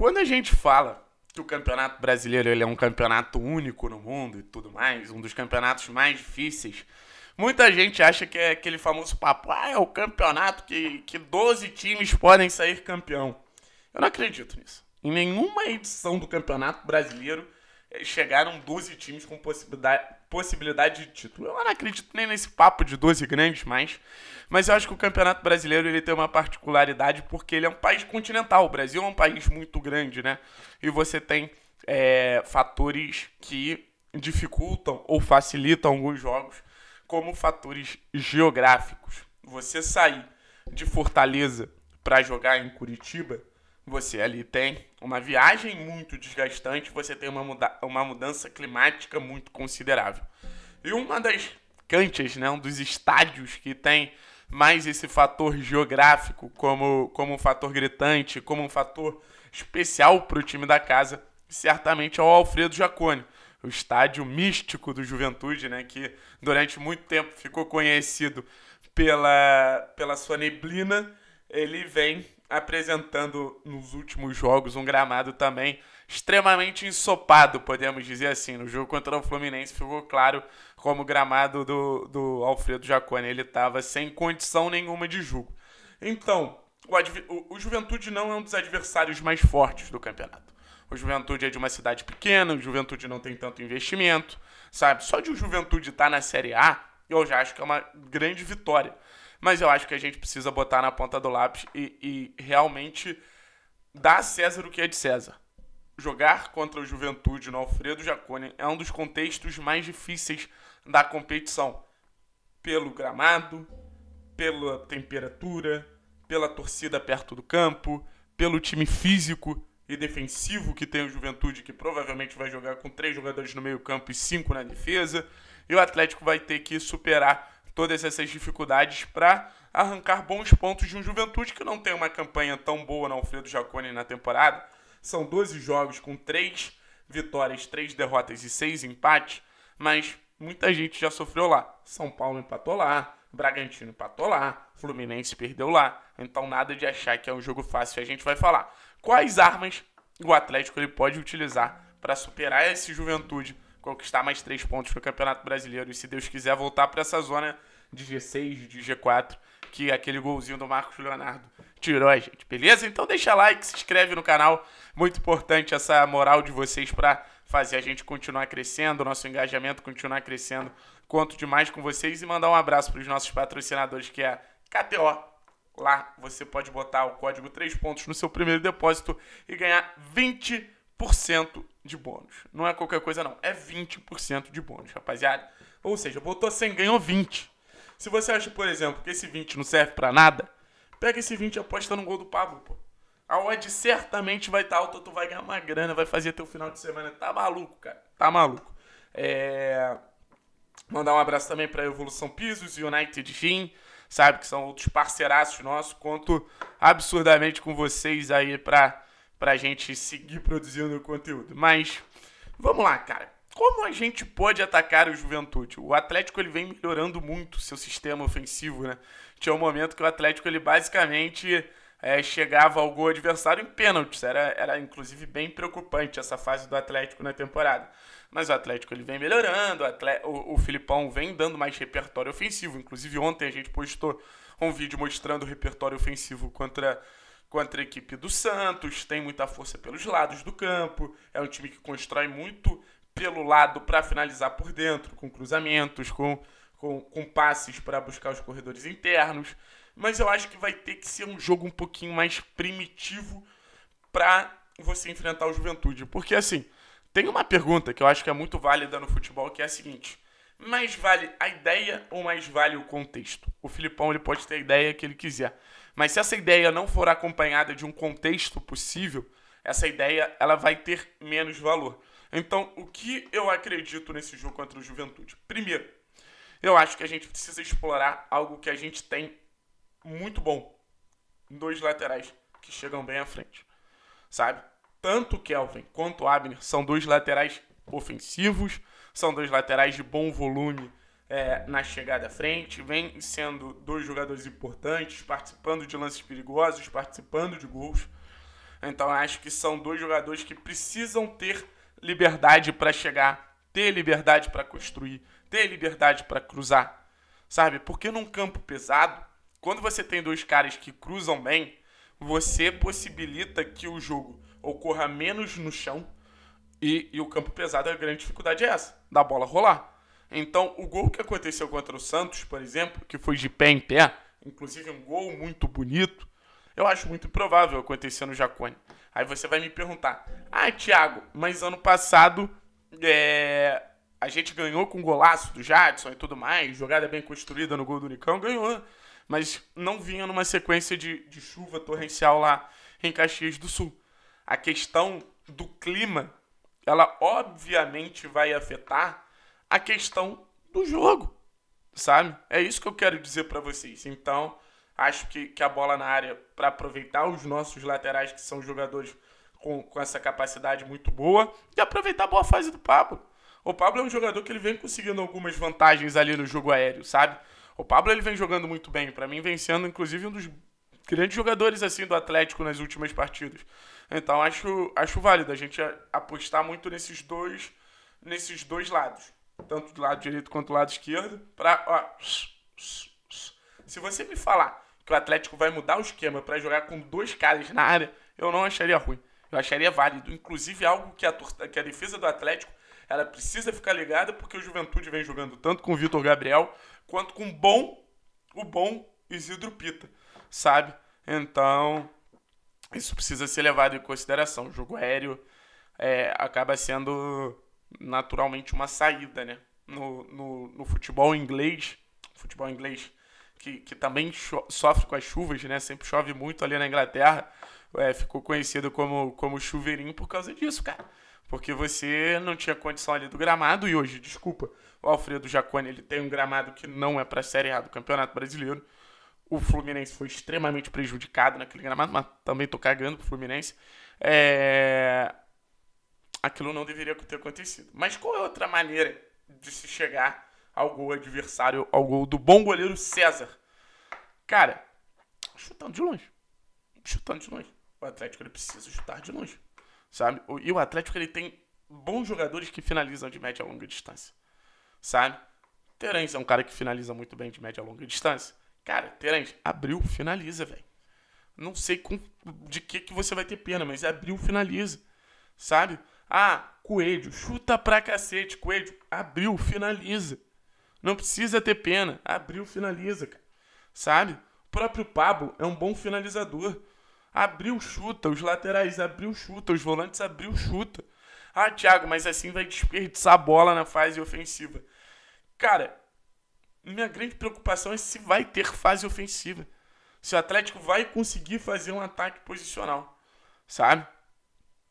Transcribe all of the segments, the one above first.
Quando a gente fala que o Campeonato Brasileiro ele é um campeonato único no mundo e tudo mais, um dos campeonatos mais difíceis, muita gente acha que é aquele famoso papo, ah, é o campeonato que, que 12 times podem sair campeão. Eu não acredito nisso. Em nenhuma edição do Campeonato Brasileiro chegaram 12 times com possibilidade, possibilidade de título. Eu não acredito nem nesse papo de 12 grandes mais, mas eu acho que o Campeonato Brasileiro ele tem uma particularidade porque ele é um país continental. O Brasil é um país muito grande, né? E você tem é, fatores que dificultam ou facilitam alguns jogos, como fatores geográficos. Você sair de Fortaleza para jogar em Curitiba você ali tem uma viagem muito desgastante, você tem uma, muda uma mudança climática muito considerável. E uma das canchas, né, um dos estádios que tem mais esse fator geográfico como, como um fator gritante, como um fator especial para o time da casa, certamente é o Alfredo Jaconi, o estádio místico do Juventude, né, que durante muito tempo ficou conhecido pela, pela sua neblina. Ele vem apresentando nos últimos jogos um gramado também extremamente ensopado, podemos dizer assim. No jogo contra o Fluminense ficou claro como o gramado do, do Alfredo Jacone ele estava sem condição nenhuma de jogo. Então, o, o Juventude não é um dos adversários mais fortes do campeonato. O Juventude é de uma cidade pequena, o Juventude não tem tanto investimento, sabe? Só de o Juventude estar tá na Série A, eu já acho que é uma grande vitória. Mas eu acho que a gente precisa botar na ponta do lápis e, e realmente dar a César o que é de César. Jogar contra o Juventude no Alfredo Jaconi é um dos contextos mais difíceis da competição. Pelo gramado, pela temperatura, pela torcida perto do campo, pelo time físico e defensivo que tem o Juventude, que provavelmente vai jogar com três jogadores no meio-campo e cinco na defesa. E o Atlético vai ter que superar todas essas dificuldades para arrancar bons pontos de um Juventude que não tem uma campanha tão boa no Alfredo Jaconi na temporada. São 12 jogos com 3 vitórias, 3 derrotas e 6 empates, mas muita gente já sofreu lá. São Paulo empatou lá, Bragantino empatou lá, Fluminense perdeu lá. Então nada de achar que é um jogo fácil. A gente vai falar quais armas o Atlético ele pode utilizar para superar esse Juventude, conquistar mais três pontos para o Campeonato Brasileiro e se Deus quiser voltar para essa zona de G6, de G4, que é aquele golzinho do Marcos Leonardo tirou a gente, beleza? Então deixa like, se inscreve no canal, muito importante essa moral de vocês para fazer a gente continuar crescendo, nosso engajamento continuar crescendo. Conto demais com vocês e mandar um abraço para os nossos patrocinadores, que é KTO, Lá você pode botar o código 3 pontos no seu primeiro depósito e ganhar 20% de bônus. Não é qualquer coisa não, é 20% de bônus, rapaziada. Ou seja, botou 100, ganhou 20. Se você acha, por exemplo, que esse 20 não serve para nada, pega esse 20 e aposta no gol do Pablo, pô. A odd certamente vai estar tá alta, tu vai ganhar uma grana, vai fazer teu final de semana. Tá maluco, cara. Tá maluco. É... Mandar um abraço também pra Evolução Pisos e United Gym, sabe? Que são outros parceiraços nossos. Conto absurdamente com vocês aí pra, pra gente seguir produzindo conteúdo. Mas, vamos lá, cara. Como a gente pode atacar o Juventude? O Atlético ele vem melhorando muito seu sistema ofensivo, né? Tinha um momento que o Atlético ele basicamente é, chegava ao gol adversário em pênaltis. Era, era inclusive bem preocupante essa fase do Atlético na temporada. Mas o Atlético ele vem melhorando, o, o, o Filipão vem dando mais repertório ofensivo. Inclusive ontem a gente postou um vídeo mostrando o repertório ofensivo contra contra a equipe do Santos, tem muita força pelos lados do campo, é um time que constrói muito pelo lado para finalizar por dentro, com cruzamentos, com, com, com passes para buscar os corredores internos. Mas eu acho que vai ter que ser um jogo um pouquinho mais primitivo para você enfrentar o Juventude. Porque, assim, tem uma pergunta que eu acho que é muito válida no futebol, que é a seguinte. Mais vale a ideia ou mais vale o contexto? O Filipão ele pode ter a ideia que ele quiser. Mas se essa ideia não for acompanhada de um contexto possível, essa ideia ela vai ter menos valor. Então, o que eu acredito nesse jogo contra o Juventude? Primeiro, eu acho que a gente precisa explorar algo que a gente tem muito bom. Dois laterais que chegam bem à frente. Sabe? Tanto o Kelvin quanto o Abner são dois laterais ofensivos, são dois laterais de bom volume é, na chegada à frente, vêm sendo dois jogadores importantes, participando de lances perigosos, participando de gols. Então acho que são dois jogadores que precisam ter liberdade para chegar, ter liberdade para construir, ter liberdade para cruzar, sabe? Porque num campo pesado, quando você tem dois caras que cruzam bem, você possibilita que o jogo ocorra menos no chão e, e o campo pesado, a grande dificuldade é essa, da bola rolar. Então, o gol que aconteceu contra o Santos, por exemplo, que foi de pé em pé, inclusive um gol muito bonito, eu acho muito improvável acontecer no Jacone. Aí você vai me perguntar: Ah, Thiago, mas ano passado é, a gente ganhou com o golaço do Jadson e tudo mais, jogada bem construída no gol do Nicão, ganhou. Mas não vinha numa sequência de, de chuva torrencial lá em Caxias do Sul. A questão do clima, ela obviamente vai afetar a questão do jogo, sabe? É isso que eu quero dizer para vocês. Então, Acho que, que a bola na área, para aproveitar os nossos laterais, que são jogadores com, com essa capacidade muito boa, e aproveitar a boa fase do Pablo. O Pablo é um jogador que ele vem conseguindo algumas vantagens ali no jogo aéreo, sabe? O Pablo ele vem jogando muito bem, para mim vencendo inclusive um dos grandes jogadores assim do Atlético nas últimas partidas. Então acho acho válido a gente apostar muito nesses dois nesses dois lados, tanto do lado direito quanto do lado esquerdo, para se você me falar que o Atlético vai mudar o esquema para jogar com dois caras na área, eu não acharia ruim. Eu acharia válido. Inclusive, algo que a, que a defesa do Atlético ela precisa ficar ligada, porque o Juventude vem jogando tanto com o Vitor Gabriel quanto com o bom, o bom Isidro Pita, sabe? Então, isso precisa ser levado em consideração. O jogo aéreo é, acaba sendo naturalmente uma saída, né? No, no, no futebol inglês, futebol inglês que, que também sofre com as chuvas, né? Sempre chove muito ali na Inglaterra. É, ficou conhecido como, como chuveirinho por causa disso, cara. Porque você não tinha condição ali do gramado e hoje, desculpa, o Alfredo Jacone ele tem um gramado que não é para a Série A do Campeonato Brasileiro. O Fluminense foi extremamente prejudicado naquele gramado, mas também tô cagando pro Fluminense. É... Aquilo não deveria ter acontecido. Mas qual é outra maneira de se chegar ao gol adversário, ao gol do bom goleiro César. Cara, chutando de longe. Chutando de longe. O Atlético ele precisa chutar de longe. Sabe? E o Atlético ele tem bons jogadores que finalizam de média a longa distância. Sabe? Terence é um cara que finaliza muito bem de média a longa distância. Cara, Terence, abriu, finaliza, velho. Não sei com, de que, que você vai ter pena, mas abriu, finaliza. Sabe? Ah, Coelho, chuta pra cacete, Coelho, abriu, finaliza. Não precisa ter pena. Abriu, finaliza, cara. Sabe? O próprio Pablo é um bom finalizador. Abriu chuta, os laterais abriu chuta, os volantes abriu chuta. Ah, Thiago, mas assim vai desperdiçar a bola na fase ofensiva. Cara, minha grande preocupação é se vai ter fase ofensiva. Se o Atlético vai conseguir fazer um ataque posicional, sabe?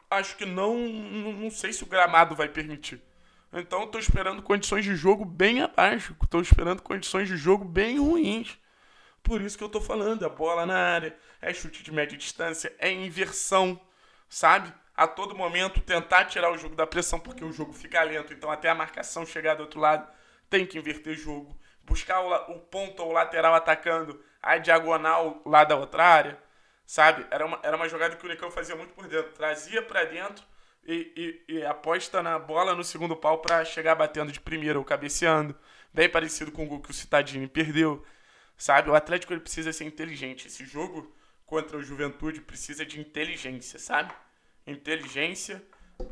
Acho que não, não sei se o gramado vai permitir. Então estou esperando condições de jogo bem abaixo, estou esperando condições de jogo bem ruins. Por isso que eu estou falando, é bola na área, é chute de média distância, é inversão, sabe? A todo momento tentar tirar o jogo da pressão, porque o jogo fica lento, então até a marcação chegar do outro lado tem que inverter jogo. Buscar o, o ponto ou o lateral atacando a diagonal lá da outra área, sabe? Era uma, era uma jogada que o Unicamp fazia muito por dentro, trazia para dentro e, e, e aposta na bola no segundo pau para chegar batendo de primeira ou cabeceando. Bem parecido com o gol que o Citadini perdeu. Sabe? O Atlético ele precisa ser inteligente. Esse jogo contra o Juventude precisa de inteligência, sabe? Inteligência.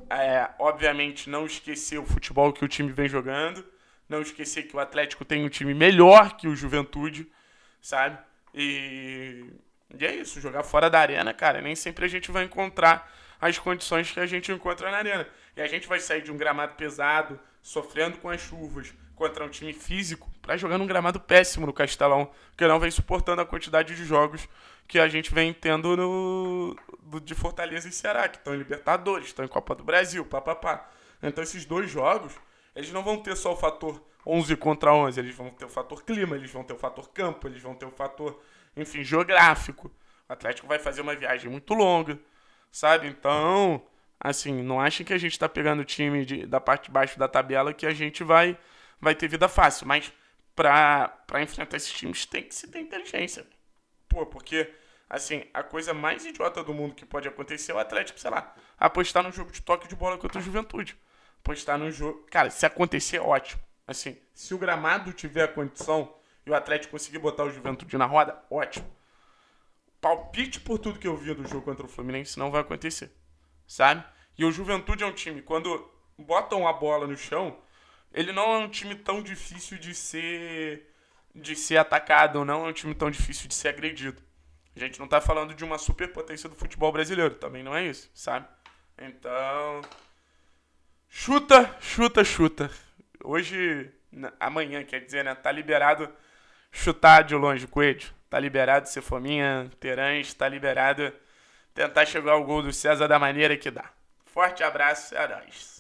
É, obviamente, não esquecer o futebol que o time vem jogando. Não esquecer que o Atlético tem um time melhor que o Juventude, sabe? E, e é isso, jogar fora da arena, cara. Nem sempre a gente vai encontrar as condições que a gente encontra na arena. E a gente vai sair de um gramado pesado, sofrendo com as chuvas, contra um time físico, para jogar num gramado péssimo no Castelão, que não vem suportando a quantidade de jogos que a gente vem tendo no, do, de Fortaleza e Ceará, que estão em Libertadores, estão em Copa do Brasil, papapá. Então esses dois jogos, eles não vão ter só o fator 11 contra 11, eles vão ter o fator clima, eles vão ter o fator campo, eles vão ter o fator, enfim, geográfico. O Atlético vai fazer uma viagem muito longa sabe? Então, assim, não achem que a gente está pegando o time de, da parte de baixo da tabela que a gente vai, vai ter vida fácil. Mas para enfrentar esses times tem que se ter inteligência. Pô, porque, assim, a coisa mais idiota do mundo que pode acontecer é o Atlético, sei lá, apostar num jogo de toque de bola contra o Juventude. Apostar num jogo. Cara, se acontecer, ótimo. Assim, se o gramado tiver a condição e o Atlético conseguir botar o Juventude na roda, ótimo palpite por tudo que eu via do jogo contra o Fluminense não vai acontecer, sabe? E o Juventude é um time, quando botam a bola no chão, ele não é um time tão difícil de ser de ser atacado, não é um time tão difícil de ser agredido. A gente não tá falando de uma superpotência do futebol brasileiro, também não é isso, sabe? Então, chuta, chuta, chuta. Hoje, amanhã, quer dizer, né, tá liberado chutar de longe, Coelho. Tá liberado ser fominha, Terãs, tá liberado tentar chegar ao gol do César da maneira que dá. Forte abraço, é nóis.